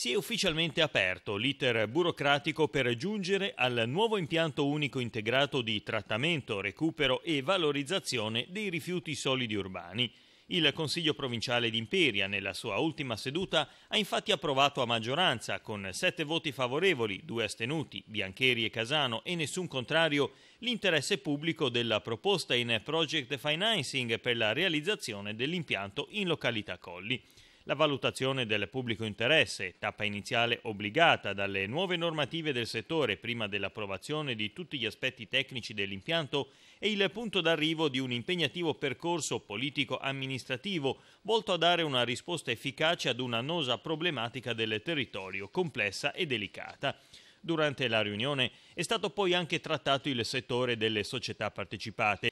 si è ufficialmente aperto l'iter burocratico per giungere al nuovo impianto unico integrato di trattamento, recupero e valorizzazione dei rifiuti solidi urbani. Il Consiglio provinciale di Imperia, nella sua ultima seduta, ha infatti approvato a maggioranza, con sette voti favorevoli, due astenuti, Biancheri e Casano, e nessun contrario, l'interesse pubblico della proposta in project financing per la realizzazione dell'impianto in località Colli la valutazione del pubblico interesse, tappa iniziale obbligata dalle nuove normative del settore prima dell'approvazione di tutti gli aspetti tecnici dell'impianto è il punto d'arrivo di un impegnativo percorso politico-amministrativo volto a dare una risposta efficace ad un'annosa problematica del territorio, complessa e delicata. Durante la riunione è stato poi anche trattato il settore delle società partecipate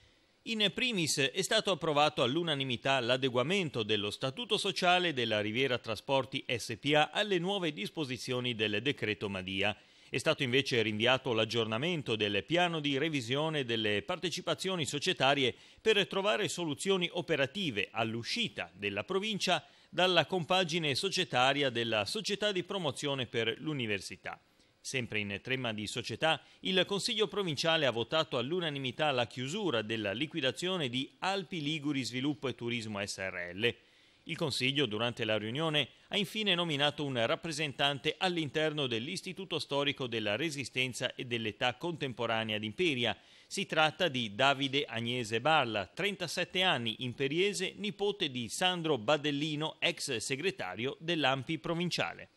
in primis è stato approvato all'unanimità l'adeguamento dello Statuto sociale della Riviera Trasporti SPA alle nuove disposizioni del decreto Madia. È stato invece rinviato l'aggiornamento del piano di revisione delle partecipazioni societarie per trovare soluzioni operative all'uscita della provincia dalla compagine societaria della Società di promozione per l'università. Sempre in tema di società, il Consiglio provinciale ha votato all'unanimità la chiusura della liquidazione di Alpi Liguri Sviluppo e Turismo SRL. Il Consiglio, durante la riunione, ha infine nominato un rappresentante all'interno dell'Istituto Storico della Resistenza e dell'Età Contemporanea d'Imperia. Si tratta di Davide Agnese Barla, 37 anni, imperiese, nipote di Sandro Badellino, ex segretario dell'Ampi provinciale.